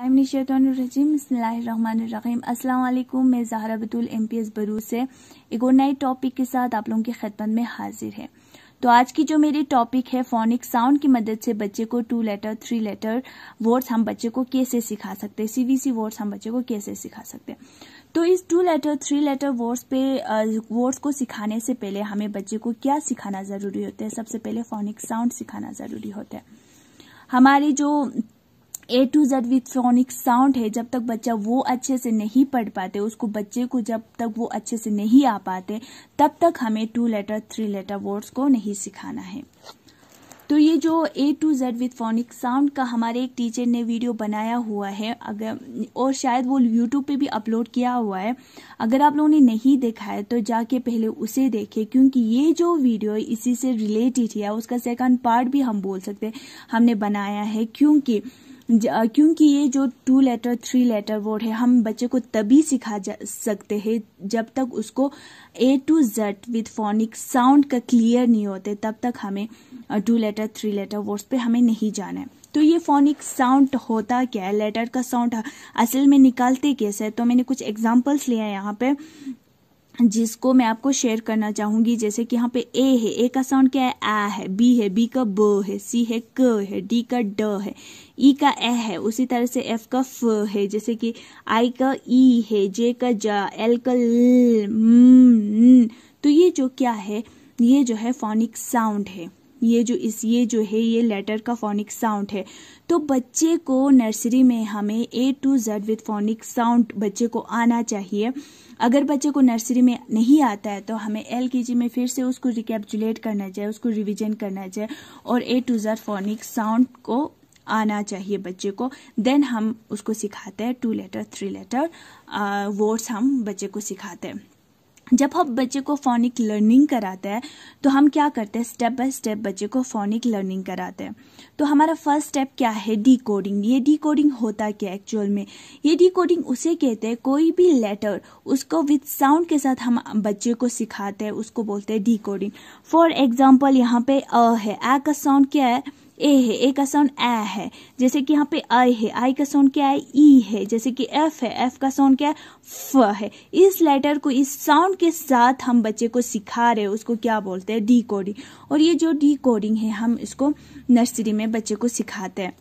अस्सलाम मैं Zahra Batool M P S बरूज से एक और नए टॉपिक के साथ आप लोगों की खिदमत में हाजिर है तो आज की जो मेरी टॉपिक है फोनिक साउंड की मदद से बच्चे को two letter three letter words हम बच्चे को कैसे सिखा सकते हैं सीवीसी वर्ड्स हम बच्चे को कैसे सिखा सकते हैं तो इस two letter three letter words पे वर्ड्स को सिखाने से पहले हमें बच्चे को क्या सिखाना जरूरी होता है सबसे पहले फोनिक साउंड सिखाना जरूरी होता है हमारी जो A to Z with phonic sound है जब तक बच्चा वो अच्छे से नहीं पढ़ पाते उसको बच्चे को जब तक वो अच्छे से नहीं आ पाते तब तक हमें two letter three letter words को नहीं सिखाना है तो ये जो A to Z with phonic sound का हमारे एक टीचर ने वीडियो बनाया हुआ है अगर और शायद वो यूट्यूब पे भी अपलोड किया हुआ है अगर आप लोगों ने नहीं देखा है तो जाके पहले उसे देखें क्योंकि ये जो वीडियो इसी से रिलेटेड है उसका सेकंड पार्ट भी हम बोल सकते हैं हमने बनाया है क्योंकि क्योंकि ये जो two letter three letter word है हम बच्चे को तभी सिखा जा सकते हैं जब तक उसको A to Z with phonic sound का क्लियर नहीं होते तब तक हमें two letter three letter words पे हमें नहीं जाना है तो ये फोनिक साउंड होता क्या है लेटर का साउंड असल में निकालते कैसे तो मैंने कुछ एग्जाम्पल्स लिया है यहाँ पे जिसको मैं आपको शेयर करना चाहूंगी जैसे कि यहाँ पे ए है ए का साउंड क्या है आ है बी है बी का ब है सी है क है डी का ड है ई e का ए है उसी तरह से एफ का फ है जैसे कि आई का ई e है जे का जा एल का ल, न, तो ये जो क्या है ये जो है फोनिक साउंड है ये जो इस ये जो है ये लेटर का फोनिक साउंड है तो बच्चे को नर्सरी में हमें A to Z with phonic sound बच्चे को आना चाहिए अगर बच्चे को नर्सरी में नहीं आता है तो हमें एल में फिर से उसको रिकेपचुलेट करना चाहिए उसको रिविजन करना चाहिए और A to Z phonic sound को आना चाहिए बच्चे को देन हम उसको सिखाते हैं two letter three letter words हम बच्चे को सिखाते हैं जब हम बच्चे को फोनिक लर्निंग कराते हैं तो हम क्या करते हैं स्टेप बाय स्टेप बच्चे को फोनिक लर्निंग कराते हैं तो हमारा फर्स्ट स्टेप क्या है डी कोडिंग ये डी कोडिंग होता क्या एक्चुअल में ये डी कोडिंग उसे कहते हैं कोई भी लेटर उसको विथ साउंड के साथ हम बच्चे को सिखाते हैं उसको बोलते हैं डी कोडिंग फॉर एग्जाम्पल यहाँ पे अ है आ का साउंड क्या है ए है ए का साउंड ए है जैसे कि यहाँ पे आई है आई का साउंड क्या है ई e है जैसे कि एफ है एफ का साउंड क्या है फ है इस लेटर को इस साउंड के साथ हम बच्चे को सिखा रहे उसको क्या बोलते हैं डी कोडिंग और ये जो डी कोडिंग है हम इसको नर्सरी में बच्चे को सिखाते हैं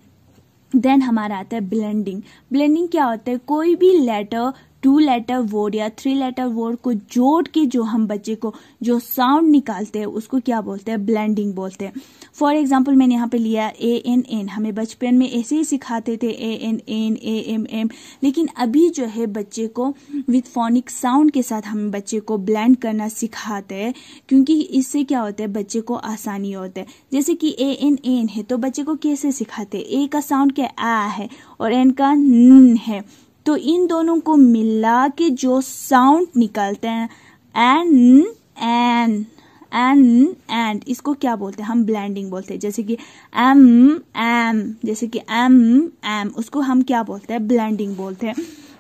देन हमारा आता है ब्लेंडिंग ब्लेंडिंग क्या होता है कोई भी लेटर टू लेटर वर्ड या थ्री लेटर वर्ड को जोड़ के जो हम बच्चे को जो साउंड निकालते हैं उसको क्या बोलते हैं ब्लेंडिंग बोलते हैं फॉर एग्जाम्पल मैंने यहाँ पे लिया ए एन एन हमें बचपन में ऐसे ही सिखाते थे A N an A M am लेकिन अभी जो है बच्चे को विथ फोनिक साउंड के साथ हम बच्चे को ब्लेंड करना सिखाते हैं क्योंकि इससे क्या होता है बच्चे को आसानी होता है जैसे कि ए एन एन है तो बच्चे को कैसे सिखाते ए का साउंड क्या आ है और एन का न है तो इन दोनों को मिला के जो साउंड निकलते हैं एन एन एन एंड इसको क्या बोलते हैं हम ब्लैंडिंग बोलते हैं जैसे कि एम एम जैसे कि एम एम उसको हम क्या बोलते हैं ब्लैंडिंग बोलते हैं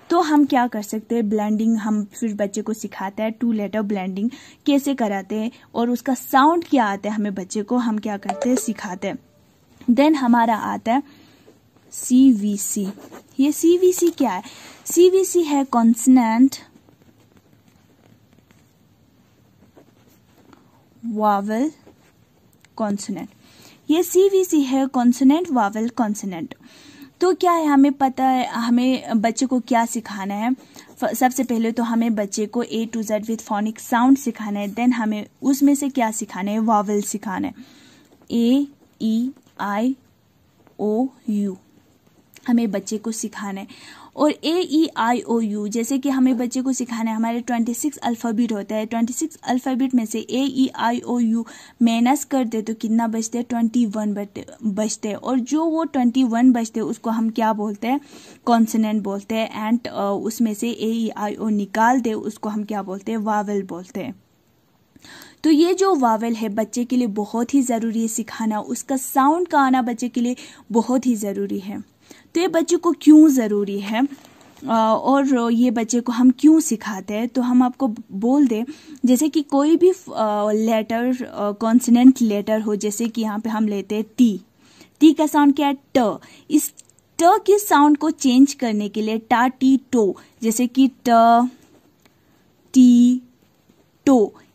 तो हम क्या कर सकते हैं ब्लेंडिंग हम फिर बच्चे को सिखाते हैं टू लेटर ब्लेंडिंग कैसे कराते हैं और उसका साउंड क्या आता है हमें बच्चे को हम क्या करते हैं सिखाते हैं देन हमारा आता है सी वी सी ये सी वी सी क्या है सी वी सी है कॉन्सनेंट वावल कॉन्सनेंट ये सी वी सी है कॉन्सनेंट वावल कॉन्सनेंट तो क्या है हमें पता है हमें बच्चे को क्या सिखाना है सबसे पहले तो हमें बच्चे को A to Z with phonic sound सिखाना है देन हमें उसमें से क्या सिखाना है वावल सिखाना है ए ई आई ओ यू हमें बच्चे को सिखाना है और ए ई आई ओ यू जैसे कि हमें बच्चे को सिखाना है हमारे ट्वेंटी सिक्स अल्फ़ाबेट होता है ट्वेंटी सिक्स अल्फ़ाबेट में से ए ई आई ओ यू माइनस कर दे तो कितना बचते हैं ट्वेंटी वन बचते हैं और जो वो ट्वेंटी वन बचते उसको हम क्या बोलते हैं कॉन्सनेंट बोलते हैं एंड उसमें से ए ई आई ओ निकाल दे उसको हम क्या बोलते हैं वावल बोलते हैं तो ये जो वावल है बच्चे के लिए बहुत ही ज़रूरी है सिखाना उसका साउंड का आना बच्चे के लिए बहुत ही ज़रूरी है तो ये बच्चे को क्यों ज़रूरी है और ये बच्चे को हम क्यों सिखाते हैं तो हम आपको बोल दें जैसे कि कोई भी लेटर कॉन्सनेंट लेटर हो जैसे कि यहाँ पे हम लेते हैं टी टी का साउंड क्या है ट इस ट के साउंड को चेंज करने के लिए टा टी टो जैसे कि ट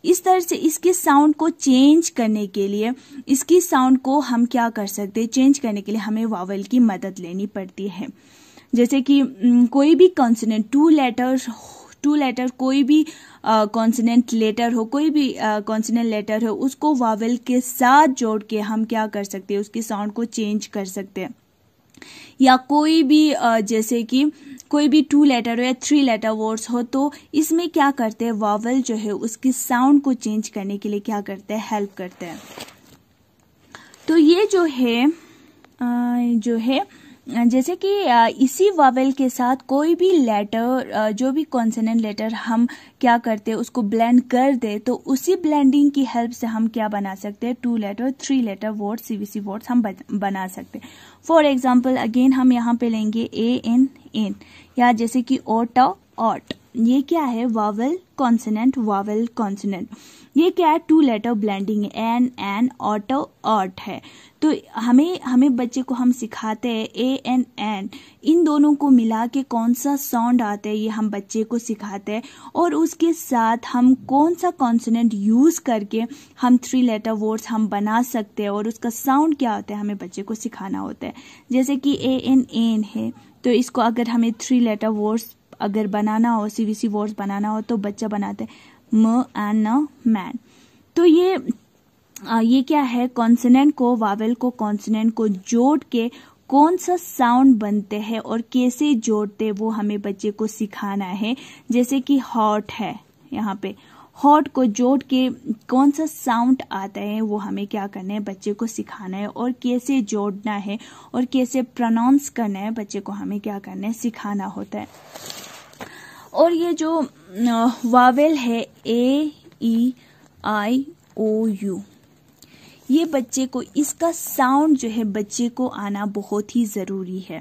इस तरह से इसके साउंड को चेंज करने के लिए इसकी साउंड को हम क्या कर सकते हैं चेंज करने के लिए हमें वावल की मदद लेनी पड़ती है जैसे कि कोई भी consonant two letter two letter कोई भी कॉन्सनेंट लेटर हो कोई भी कॉन्सनेंट लेटर हो उसको वावल के साथ जोड़ के हम क्या कर सकते हैं उसकी साउंड को चेंज कर सकते हैं या कोई भी जैसे कि कोई भी टू लेटर हो या थ्री लेटर वर्ड्स हो तो इसमें क्या करते हैं वावल जो है उसकी साउंड को चेंज करने के लिए क्या करते हैं हेल्प करते हैं तो ये जो है जो है जैसे कि इसी वावेल के साथ कोई भी लेटर जो भी कॉन्सनेंट लेटर हम क्या करते हैं उसको ब्लेंड कर दे तो उसी ब्लेंडिंग की हेल्प से हम क्या बना सकते हैं two letter three letter word CVC words हम बना सकते हैं फॉर एग्जाम्पल अगेन हम यहाँ पे लेंगे ए एन एन या जैसे कि ओट ऑट ये क्या है वावल कॉन्सनेंट वावल कॉन्सनेंट ये क्या है two letter blending N N ऑटो ऑट है तो हमें हमें बच्चे को हम सिखाते हैं ए एन एन इन दोनों को मिला के कौन सा साउंड आता है ये हम बच्चे को सिखाते हैं और उसके साथ हम कौन सा कॉन्सोनेंट यूज़ करके हम थ्री लेटर वर्ड्स हम बना सकते हैं और उसका साउंड क्या होता है हमें बच्चे को सिखाना होता है जैसे कि ए एन एन है तो इसको अगर हमें थ्री लेटर वर्ड्स अगर बनाना हो सी वी सी वर्ड्स बनाना हो तो बच्चा बनाते हैं म एन मैन तो ये ये क्या है कॉन्सनेंट को वावेल को कॉन्सनेंट को जोड़ के कौन सा साउंड बनते हैं और कैसे जोड़ते वो हमें बच्चे को सिखाना है जैसे कि हॉट है यहाँ पे हॉट को जोड़ के कौन सा साउंड आता है वो हमें क्या करना है बच्चे को सिखाना है और कैसे जोड़ना है और कैसे प्रोनाउंस करना है बच्चे को हमें क्या करना है सिखाना होता है और ये जो वावेल है ए ई आई ओ यू ये बच्चे को इसका साउंड जो है बच्चे को आना बहुत ही ज़रूरी है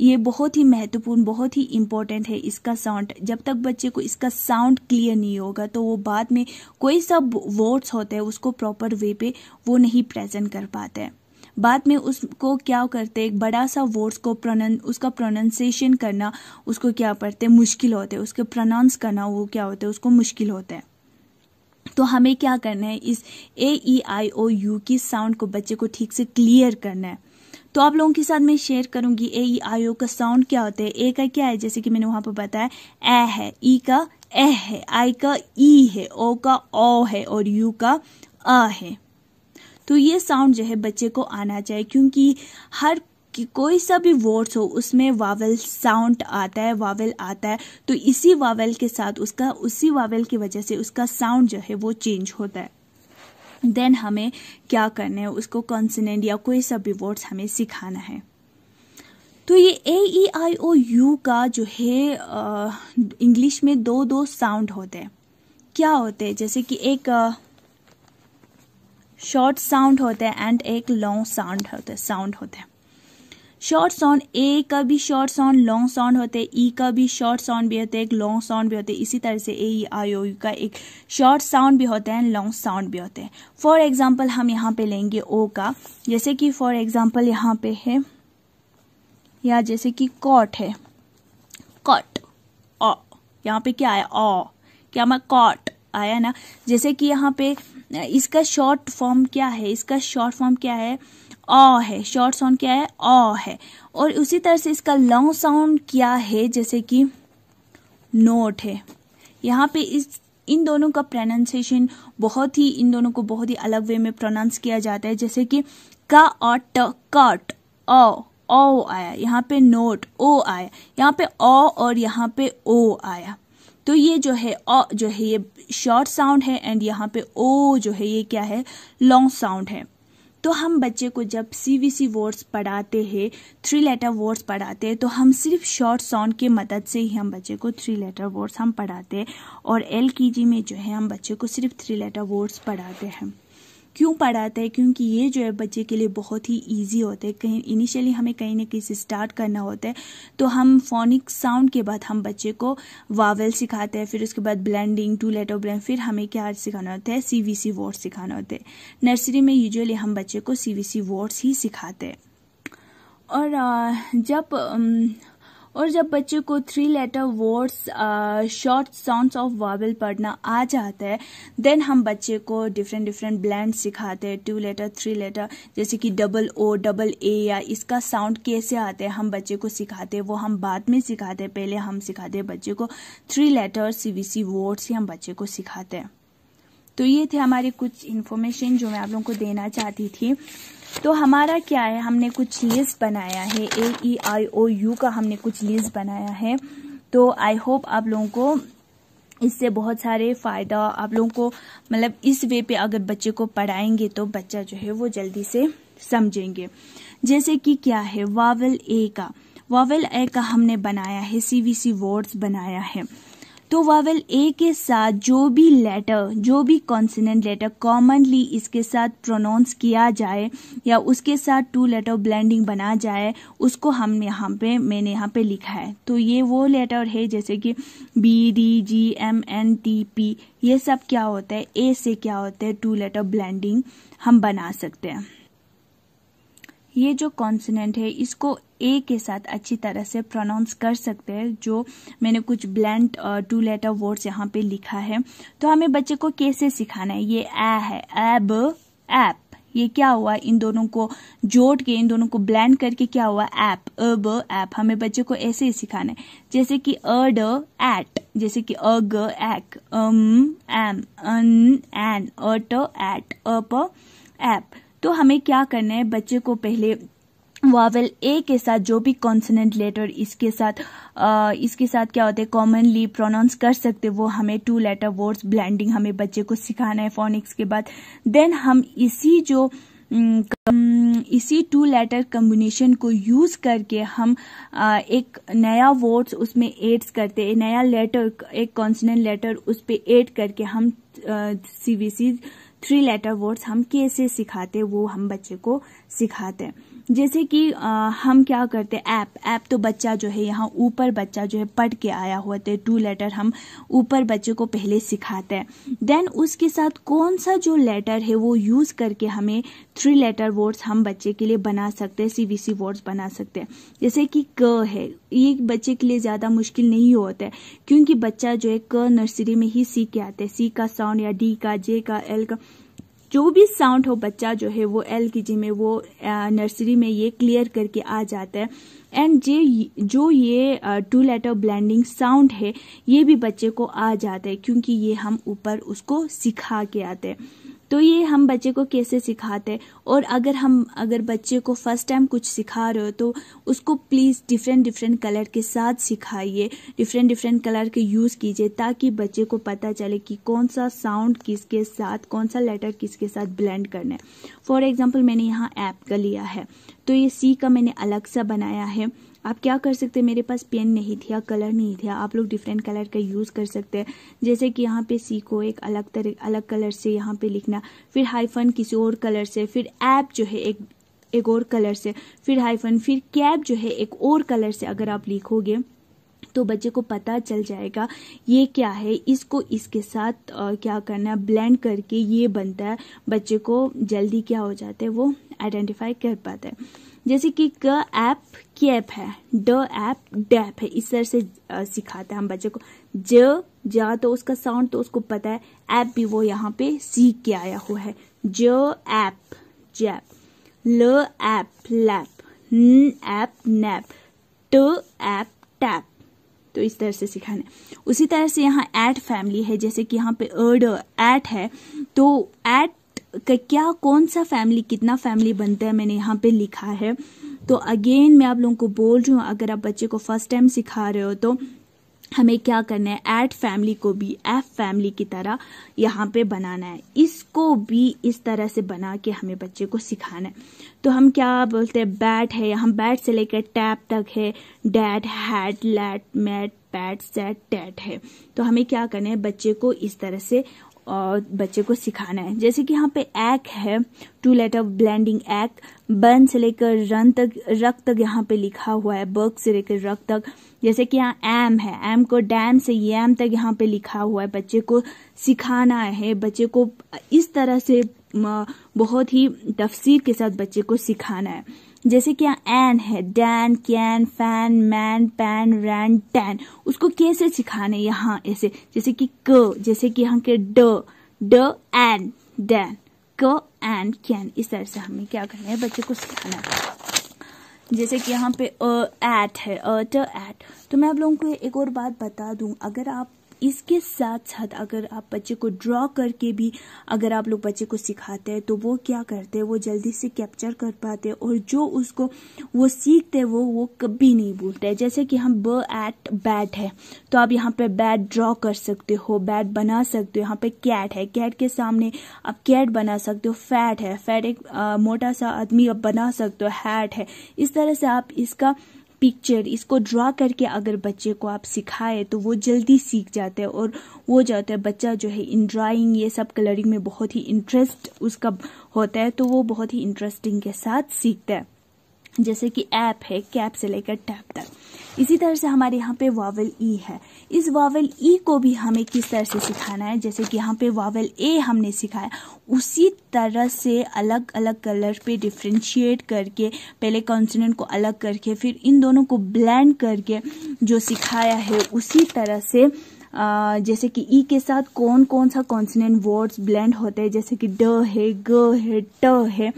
ये बहुत ही महत्वपूर्ण बहुत ही इम्पोर्टेंट है इसका साउंड जब तक बच्चे को इसका साउंड क्लियर नहीं होगा तो वो बाद में कोई सब वर्ड्स होते हैं उसको प्रॉपर वे पे वो नहीं प्रेजेंट कर पाते हैं बाद में उसको क्या करते एक बड़ा सा वर्ड्स को प्रोन उसका प्रोनाउंसिएशन करना उसको क्या करते मुश्किल होते है उसके प्रोनाउंस करना वो क्या होता है उसको मुश्किल होता है तो हमें क्या करना है इस ए ई आई ओ यू की साउंड को बच्चे को ठीक से क्लियर करना है तो आप लोगों के साथ मैं शेयर करूंगी ए ई आई ओ का साउंड क्या होता है ए का क्या है जैसे कि मैंने वहां पर बताया ए है ई का ए है आई का ई है ओ का ओ है और यू का अ है तो ये साउंड जो है बच्चे को आना चाहिए क्योंकि हर कि कोई सा भी वर्ड्स हो उसमें वावल साउंड आता है वावल आता है तो इसी वावल के साथ उसका उसी वावल की वजह से उसका साउंड जो है वो चेंज होता है देन हमें क्या करना है उसको कॉन्सनेंट या कोई सा भी वर्ड्स हमें सिखाना है तो ये ए ई आई ओ यू का जो है इंग्लिश में दो दो साउंड होते हैं क्या होते हैं जैसे कि एक शॉर्ट साउंड होता है एंड एक लॉन्ग साउंड होता है साउंड होता है शॉर्ट साउंड ए का भी शॉर्ट साउंड लॉन्ग साउंड होते हैं e ई का भी शॉर्ट साउंड e, भी होते हैं एक लॉन्ग साउंड भी होते हैं इसी तरह से ए ई आई ओ यू का एक शॉर्ट साउंड भी होता है लॉन्ग साउंड भी होते हैं फॉर एग्जाम्पल हम यहाँ पे लेंगे ओ का जैसे कि फॉर एग्जाम्पल यहाँ पे है या जैसे कि कॉट है कॉट ओ यहाँ पे क्या आया ओ क्या मैं कॉट आया ना जैसे कि यहाँ पे इसका शॉर्ट फॉर्म क्या है इसका शॉर्ट फॉर्म क्या है अ है शॉर्ट साउंड क्या है अ है और उसी तरह से इसका लॉन्ग साउंड क्या है जैसे कि नोट है यहाँ पे इस इन दोनों का प्रोनाउंसिएशन बहुत ही इन दोनों को बहुत ही अलग वे में प्रोनाउंस किया जाता है जैसे कि का अ ट कट अ ओ आया यहाँ पे नोट ओ आया यहाँ पे ओ और यहाँ पे ओ आया तो ये जो है अ जो है ये शॉर्ट साउंड है एंड यहाँ पे ओ जो है ये क्या है लॉन्ग साउंड है तो हम बच्चे को जब सी वी सी वर्ड्स पढ़ाते हैं थ्री लेटर वर्ड्स पढ़ाते हैं तो हम सिर्फ शॉर्ट साउंड की मदद से ही हम बच्चे को थ्री लेटर वर्ड्स हम पढ़ाते हैं और एल में जो है हम बच्चे को सिर्फ थ्री लेटर वर्ड्स पढ़ाते हैं क्यों पढ़ाते हैं क्योंकि ये जो है बच्चे के लिए बहुत ही ईजी होता है कहीं इनिशियली हमें कहीं ना कहीं से स्टार्ट करना होता है तो हम फोनिक साउंड के बाद हम बच्चे को वावल सिखाते हैं फिर उसके बाद ब्लेंडिंग टू लेटर ब्लैंड फिर हमें क्या सिखाना होता है सी वी सी वर्ड्स सिखाना होता है नर्सरी में यूजअली हम बच्चे को सी वी सी वर्ड्स ही सिखाते हैं और जब और जब बच्चे को three letter words short sounds of vowel पढ़ना आ जाता है देन हम बच्चे को डिफरेंट डिफरेंट ब्लैंड सिखाते हैं टू लेटर थ्री लेटर जैसे कि डबल ओ डबल ए या इसका साउंड कैसे आते हैं हम बच्चे को सिखाते हैं वो हम बाद में सिखाते हैं पहले हम सिखाते हैं बच्चे को three letter C V C words ही हम बच्चे को सिखाते हैं तो ये थे हमारे कुछ इन्फॉर्मेशन जो मैं आप लोगों को देना चाहती थी तो हमारा क्या है हमने कुछ लिस्ट बनाया है ए ई आई ओ यू का हमने कुछ लिस्ट बनाया है तो आई होप आप लोगों को इससे बहुत सारे फ़ायदा आप लोगों को मतलब इस वे पे अगर बच्चे को पढ़ाएंगे तो बच्चा जो है वो जल्दी से समझेंगे जैसे कि क्या है वावल ए का वावल ए का हमने बनाया है सी वी सी वर्ड्स बनाया है तो वावल ए के साथ जो भी लेटर जो भी कॉन्सनेंट लेटर कॉमनली इसके साथ प्रोनाउंस किया जाए या उसके साथ टू लेटर ब्लेंडिंग बना जाए उसको हम यहाँ पे मैंने यहाँ पे लिखा है तो ये वो लेटर है जैसे कि B D G M N T P ये सब क्या होता है ए से क्या होता है टू लेटर ब्लेंडिंग हम बना सकते हैं ये जो कॉन्सनेंट है इसको ए के साथ अच्छी तरह से प्रोनाउंस कर सकते हैं जो मैंने कुछ ब्लैंड टू लेटर वर्ड्स यहाँ पे लिखा है तो हमें बच्चे को कैसे सिखाना है ये ए है एब एप ये क्या हुआ इन दोनों को जोड़ के इन दोनों को ब्लैंड करके क्या हुआ एप अब ऐप हमें बच्चे को ऐसे ही सिखाना है जैसे कि अड एट जैसे कि अग एक am M an N at at ap ap तो हमें क्या करना है बच्चे को पहले वावेल ए के साथ जो भी कॉन्सनेंट लेटर इसके साथ आ, इसके साथ क्या होते हैं कॉमनली प्रोनाउंस कर सकते वो हमें टू लेटर वर्ड्स ब्लेंडिंग हमें बच्चे को सिखाना है फोनिक्स के बाद देन हम इसी जो इसी टू लेटर कम्बिनेशन को यूज करके हम एक नया वर्ड्स उसमें एड्स करते हैं नया लेटर एक कॉन्सनेंट लेटर उस पर एड करके हम C B C three letter words हम कैसे सिखाते वो हम बच्चे को सिखाते हैं जैसे कि आ, हम क्या करते हैं ऐप ऐप तो बच्चा जो है यहाँ ऊपर बच्चा जो है पढ़ के आया हुआ थे टू लेटर हम ऊपर बच्चे को पहले सिखाते हैं देन उसके साथ कौन सा जो लेटर है वो यूज़ करके हमें थ्री लेटर वर्ड्स हम बच्चे के लिए बना सकते हैं सीवीसी वर्ड्स बना सकते हैं जैसे कि क है ये बच्चे के लिए ज़्यादा मुश्किल नहीं होता है क्योंकि बच्चा जो है क नर्सरी में ही सीख के आते हैं सी का साउंड या डी का जे का एल का जो भी साउंड हो बच्चा जो है वो एल के जी में वो नर्सरी में ये क्लियर करके आ जाता है एंड जे जो ये टू लेटर ब्लेंडिंग साउंड है ये भी बच्चे को आ जाता है क्योंकि ये हम ऊपर उसको सिखा के आते हैं तो ये हम बच्चे को कैसे सिखाते हैं और अगर हम अगर बच्चे को फर्स्ट टाइम कुछ सिखा रहे हो तो उसको प्लीज़ डिफरेंट डिफरेंट कलर के साथ सिखाइए डिफरेंट डिफरेंट कलर के यूज़ कीजिए ताकि बच्चे को पता चले कि कौन सा साउंड किसके साथ कौन सा लेटर किसके साथ ब्लेंड करना है फॉर एग्ज़ाम्पल मैंने यहाँ ऐप का लिया है तो ये सी का मैंने अलग सा बनाया है आप क्या कर सकते मेरे पास पेन नहीं था कलर नहीं था आप लोग डिफरेंट कलर का यूज़ कर सकते हैं जैसे कि यहाँ पे सी को एक अलग तरह अलग कलर से यहाँ पे लिखना फिर हाइफन किसी और कलर से फिर ऐप जो है एक एक और कलर से फिर हाइफन फिर कैप जो है एक और कलर से अगर आप लिखोगे तो बच्चे को पता चल जाएगा ये क्या है इसको इसके साथ आ, क्या करना है ब्लेंड करके ये बनता है बच्चे को जल्दी क्या हो जाता है वो आइडेंटिफाई कर पाता है जैसे कि क ऐप कैप है ड ऐप डैप है इस तरह से सिखाते हैं हम बच्चे को ज जा तो उसका साउंड तो उसको पता है ऐप भी वो यहाँ पे सीख के आया हुआ है ज ऐप जैप ल ऐप लैप न ऐप नैप ट ऐप टैप तो इस तरह से सिखाने उसी तरह से यहाँ एट फैमिली है जैसे कि यहाँ पे अड एट है तो ऐट क्या कौन सा फैमिली कितना फैमिली बनता है मैंने यहाँ पे लिखा है तो अगेन मैं आप लोगों को बोल रही हूँ अगर आप बच्चे को फर्स्ट टाइम सिखा रहे हो तो हमें क्या करना है एट फैमिली को भी एफ फैमिली की तरह यहाँ पे बनाना है इसको भी इस तरह से बना के हमें बच्चे को सिखाना है तो हम क्या बोलते हैं बैट है हम बैट से लेकर टैप तक है dat hat lat mat pat set tat है तो हमें क्या करना है बच्चे को इस तरह से बच्चे को सिखाना है जैसे कि यहाँ पे एक है टू लेटर ब्लेंडिंग एक बन से लेकर रन तक रक तक यहाँ पे लिखा हुआ है बर्क से लेकर रक तक जैसे कि यहाँ एम है एम को डैम से एम तक यहाँ पे लिखा हुआ है बच्चे को सिखाना है बच्चे को इस तरह से बहुत ही तफसीर के साथ बच्चे को सिखाना है जैसे कि यहाँ एन है dan can fan man pan ran tan उसको कैसे सिखाने यहाँ ऐसे जैसे कि क जैसे कि यहाँ के ड ड एन डैन क एन कैन इस तरह से हमें क्या करना है बच्चे को सिखाना है जैसे कि यहाँ पे अ एट है अ ट एट तो मैं आप लोगों को एक और बात बता दूं अगर आप इसके साथ साथ अगर आप बच्चे को ड्रॉ करके भी अगर आप लोग बच्चे को सिखाते हैं तो वो क्या करते हैं वो जल्दी से कैप्चर कर पाते हैं और जो उसको वो सीखते हैं वो वो कभी नहीं भूलते जैसे कि हम ब एट बैट है तो आप यहाँ पे बैट ड्रॉ कर सकते हो बैट बना सकते हो यहाँ पे कैट है कैट के सामने आप कैट बना सकते हो फैट है फैट एक आ, मोटा सा आदमी आप बना सकते हो हैट है इस तरह से आप इसका पिक्चर इसको ड्रा करके अगर बच्चे को आप सिखाए तो वो जल्दी सीख जाते हैं और वो जाता है बच्चा जो है इन ड्राइंग ये सब कलरिंग में बहुत ही इंटरेस्ट उसका होता है तो वो बहुत ही इंटरेस्टिंग के साथ सीखता है जैसे कि ऐप है कैप से लेकर टैप तक इसी तरह से हमारे यहाँ पे वावल ई है इस वावल ई को भी हमें किस तरह से सिखाना है जैसे कि यहाँ पे वावल ए हमने सिखाया उसी तरह से अलग अलग कलर पे डिफ्रेंशिएट करके पहले कॉन्सनेंट को अलग करके फिर इन दोनों को ब्लेंड करके जो सिखाया है उसी तरह से जैसे कि ई के साथ कौन कौन सा कॉन्सनेंट वर्ड्स ब्लेंड होते हैं जैसे कि ड है ग है ट है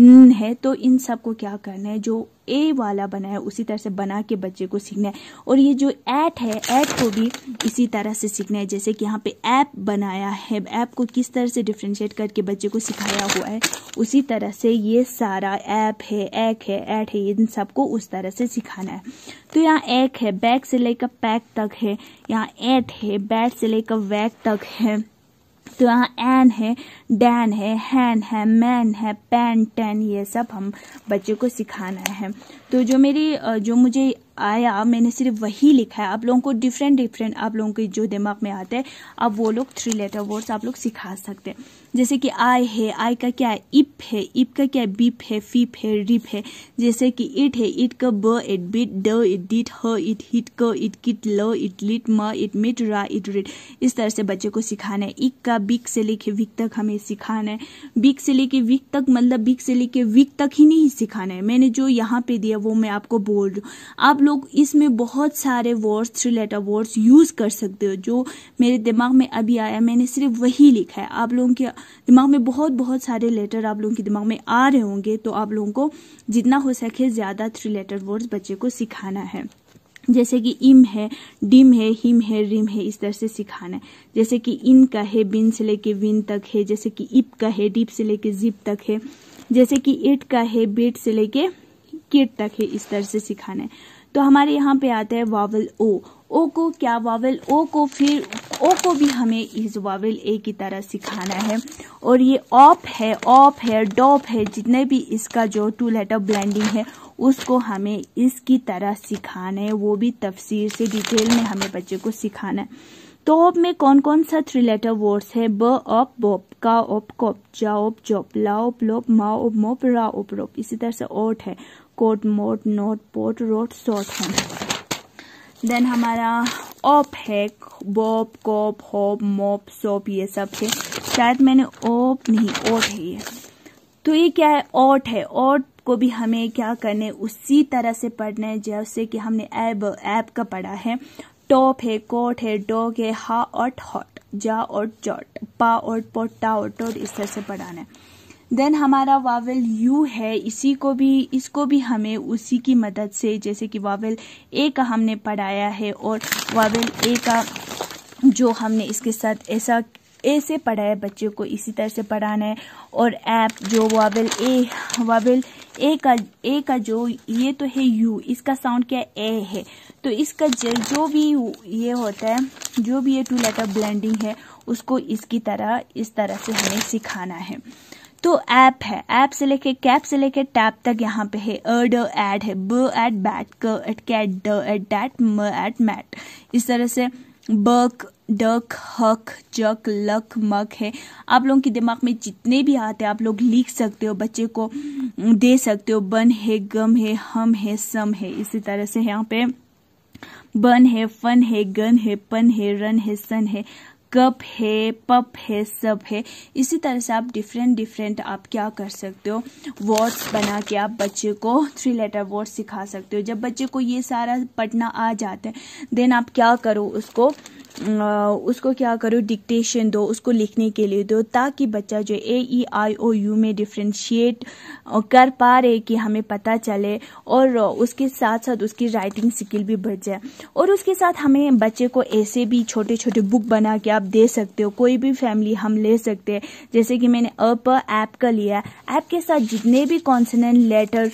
न है तो इन सब को क्या करना है जो ए वाला बना है उसी तरह से बना के बच्चे को सीखना है और ये जो ऐट है ऐट को भी इसी तरह से सीखना है जैसे कि यहाँ पे ऐप बनाया है ऐप को किस तरह से डिफ्रेंशिएट करके बच्चे को सिखाया हुआ है उसी तरह से ये सारा ऐप है एक है ऐट है इन सबको उस तरह से सिखाना है तो यहाँ एक है बैग से लेकर पैक तक है यहाँ ऐट है बैट से लेकर वैक तक है तो यहाँ एन है डैन है हैन है मैन है पैन टैन ये सब हम बच्चों को सिखाना है तो जो मेरी जो मुझे आया मैंने सिर्फ वही लिखा है आप लोगों को डिफरेंट डिफरेंट आप लोगों के जो दिमाग में आते हैं आप वो लोग थ्री लेटर वर्ड्स आप लोग सिखा सकते हैं जैसे कि आय है आय का क्या है इप है इप का क्या है बीप है फीप है रिप है जैसे कि इट है इट का ब इट बिट ड इट डिट ह इट हिट क इट किट ल इट लिट म इट मिट रा इट रिट इस तरह से बच्चे को सिखाना है इक का बिक से लेके विक तक हमें सिखाना है बिक से लेके विक तक मतलब बिक से लेके विक तक ही नहीं सिखाना है मैंने जो यहाँ पे दिया वो मैं आपको बोल रही हूँ आप लोग इसमें बहुत सारे words three letter words use कर सकते हो जो मेरे दिमाग में अभी आया मैंने सिर्फ वही लिखा है आप लोगों के दिमाग में बहुत बहुत सारे लेटर आप लोगों के दिमाग में आ रहे होंगे तो आप लोगों को जितना हो सके ज़्यादा थ्री लेटर वर्ड्स बच्चे को सिखाना है जैसे कि इम है डिम है हिम है रिम है इस तरह से सिखाना है जैसे कि इन का है बिन से लेके विन तक है जैसे कि इप का है डिप से लेके जिप तक है जैसे कि इट का है बेट से लेके किट तक है इस तरह से सिखाना है तो हमारे यहाँ पे आता है वावल ओ ओ को क्या वावल ओ को फिर ओ को भी हमें इस वावल ए की तरह सिखाना है और ये ऑप है ऑप है डॉप है जितने भी इसका जो टू लेटर ब्लेंडिंग है उसको हमें इसकी तरह सिखाना है वो भी तफसीर से डिटेल में हमें बच्चे को सिखाना है तो ऑप में कौन कौन सा थ्री लेटर वर्ड्स है ब ऑप बोप का ओप कोप जा ओप जोप ला ओप लोप मा ओप मोप रा ओप रोप इसी तरह से ओट है कोट मोट नोट पोट रोट सोट है देन हमारा ओप है bop cop hop mop sop ये सब है शायद मैंने ओप नहीं ओट है ये तो ये क्या है ओट है ओट को भी हमें क्या करने उसी तरह से पढ़ना है जैसे कि हमने ऐब ऐप का पढ़ा है टॉप है कोट है डॉग है हा और हॉट जा और जॉट पा और पोटा और टोट इस तरह से पढ़ाना है देन हमारा वावेल यू है इसी को भी इसको भी हमें उसी की मदद से जैसे कि वावेल ए का हमने पढ़ाया है और वावेल ए का जो हमने इसके साथ ऐसा ऐसे पढ़ाया बच्चे को इसी तरह से पढ़ाना है और ऐप जो वावेल ए वावेल ए का ए का जो ये तो है यू इसका साउंड क्या ए है तो इसका जो भी ये होता है जो भी ये टू लेटर ब्लेंडिंग है उसको इसकी तरह इस तरह से हमें सिखाना है तो ऐप है ऐप से लेके कैप से लेके टैप तक यहाँ पे है अ ड एड है ब एट बैट क एट कैट ड एट डैट म एट मैट इस तरह से बक डक हक जक लक मक है आप लोगों के दिमाग में जितने भी आते हैं आप लोग लिख सकते हो बच्चे को दे सकते हो बन है गम है हम है सम है इसी तरह से यहाँ पे बन है फन है गन है पन है रन है सन है कप है पप है सब है इसी तरह से आप डिफरेंट डिफरेंट आप क्या कर सकते हो वर्ड्स बना के आप बच्चे को थ्री लेटर वर्ड सिखा सकते हो जब बच्चे को ये सारा पढ़ना आ जाता है देन आप क्या करो उसको उसको क्या करो डिक्टेशन दो उसको लिखने के लिए दो ताकि बच्चा जो ए ई आई ओ यू में डिफ्रेंशिएट कर पा रहे कि हमें पता चले और उसके साथ साथ उसकी राइटिंग स्किल भी बढ़ जाए और उसके साथ हमें बच्चे को ऐसे भी छोटे छोटे बुक बना के आप दे सकते हो कोई भी फैमिली हम ले सकते हैं जैसे कि मैंने अप ऐप का लिया ऐप के साथ जितने भी कॉन्सनेंट लेटर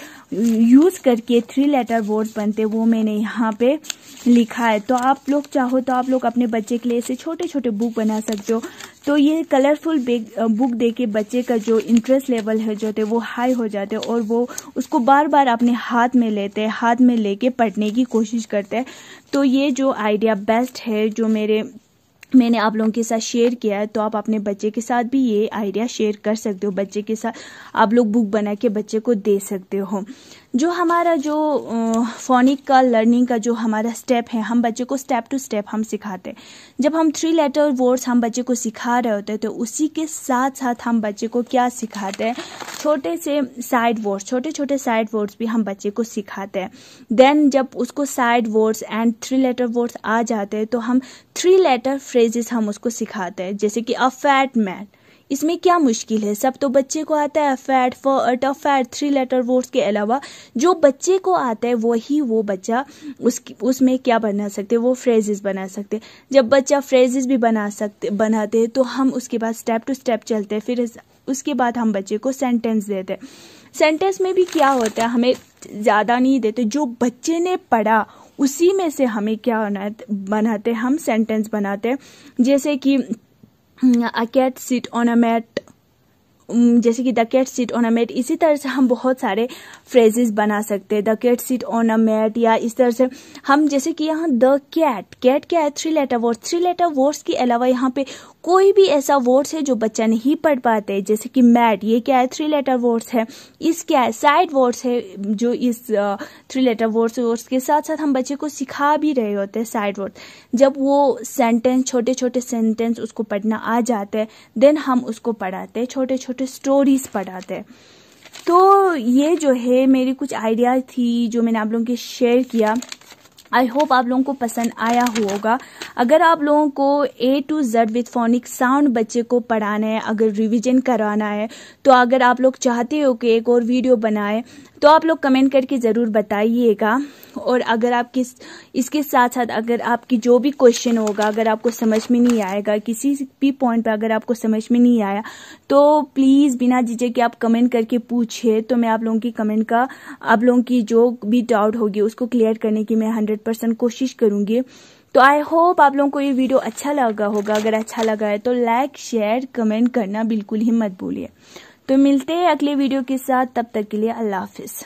यूज करके थ्री लेटर वर्ड बनते वो मैंने यहाँ पे लिखा है तो आप लोग चाहो तो आप लोग अपने बच्चे के लिए ऐसे छोटे छोटे बुक बना सकते हो तो ये कलरफुल बुक uh, दे के बच्चे का जो इंटरेस्ट लेवल है जो है वो हाई हो जाते हैं और वो उसको बार बार अपने हाथ में लेते हैं हाथ में लेके पढ़ने की कोशिश करते हैं तो ये जो आइडिया बेस्ट है जो मेरे मैंने आप लोगों के साथ शेयर किया है तो आप अपने बच्चे के साथ भी ये आइडिया शेयर कर सकते हो बच्चे के साथ आप लोग बुक बना के बच्चे को दे सकते हो जो हमारा जो फोनिक का लर्निंग का जो हमारा स्टेप है हम बच्चे को स्टेप टू स्टेप हम सिखाते हैं जब हम थ्री लेटर वर्ड्स हम बच्चे को सिखा रहे होते हैं तो उसी के साथ साथ हम बच्चे को क्या सिखाते हैं छोटे से साइड वर्ड्स छोटे छोटे साइड वर्ड्स भी हम बच्चे को सिखाते हैं देन जब उसको sight words and three letter words आ जाते हैं तो हम थ्री लेटर फ्रेजेस हम उसको सिखाते हैं जैसे कि अ फैट मैट इसमें क्या मुश्किल है सब तो बच्चे को आता है फैट फ at fat three letter words के अलावा जो बच्चे को आता है वही वो, वो बच्चा उसकी उसमें क्या बना सकते वो फ्रेजेस बना सकते जब बच्चा फ्रेजेस भी बना सकते बनाते हैं तो हम उसके बाद स्टेप टू स्टेप चलते हैं फिर उसके बाद हम बच्चे को सेंटेंस देते हैं सेंटेंस में भी क्या होता है हमें ज़्यादा नहीं देते जो बच्चे ने पढ़ा उसी में से हमें क्या बनाते हम सेंटेंस बनाते हैं जैसे कि a cat sat on a mat जैसे कि the cat sat on a mat इसी तरह से हम बहुत सारे फ्रेजेस बना सकते हैं the cat sat on a mat या इस तरह से हम जैसे कि यहाँ द कैट कैट क्या है three letter word three letter words के अलावा यहाँ पे कोई भी ऐसा वर्ड्स है जो बच्चा नहीं पढ़ पाते जैसे कि मैट ये क्या है थ्री लेटर वर्ड्स है इस क्या है साइड वर्ड्स है जो इस थ्री लेटर वर्ड्स वर्ड्स के साथ साथ हम बच्चे को सिखा भी रहे होते हैं साइड वर्ड जब वो सेंटेंस छोटे छोटे सेंटेंस उसको पढ़ना आ जाते हैं देन हम उसको पढ़ाते हैं छोटे छोटे स्टोरीज पढ़ाते हैं तो ये जो है मेरी कुछ आइडिया थी जो मैंने आप लोगों के शेयर किया आई होप आप लोगों को पसंद आया होगा अगर आप लोगों को A to Z with phonic sound बच्चे को पढ़ाना है अगर रिवीजन कराना है तो अगर आप लोग चाहते हो कि एक और वीडियो बनाए तो आप लोग कमेंट करके ज़रूर बताइएगा और अगर आप किस इसके साथ साथ अगर आपकी जो भी क्वेश्चन होगा अगर आपको समझ में नहीं आएगा किसी भी पॉइंट पर अगर आपको समझ में नहीं आया तो प्लीज़ बिना जीजे कि आप कमेंट करके पूछिए तो मैं आप लोगों की कमेंट का आप लोगों की जो भी डाउट होगी उसको क्लियर करने की मैं हंड्रेड परसेंट कोशिश करूंगी तो आई होप आप लोगों को ये वीडियो अच्छा लगा होगा अगर अच्छा लगा है तो लाइक शेयर कमेंट करना बिल्कुल ही मत भूलिए तो मिलते हैं अगले वीडियो के साथ तब तक के लिए अल्लाह हाफिज़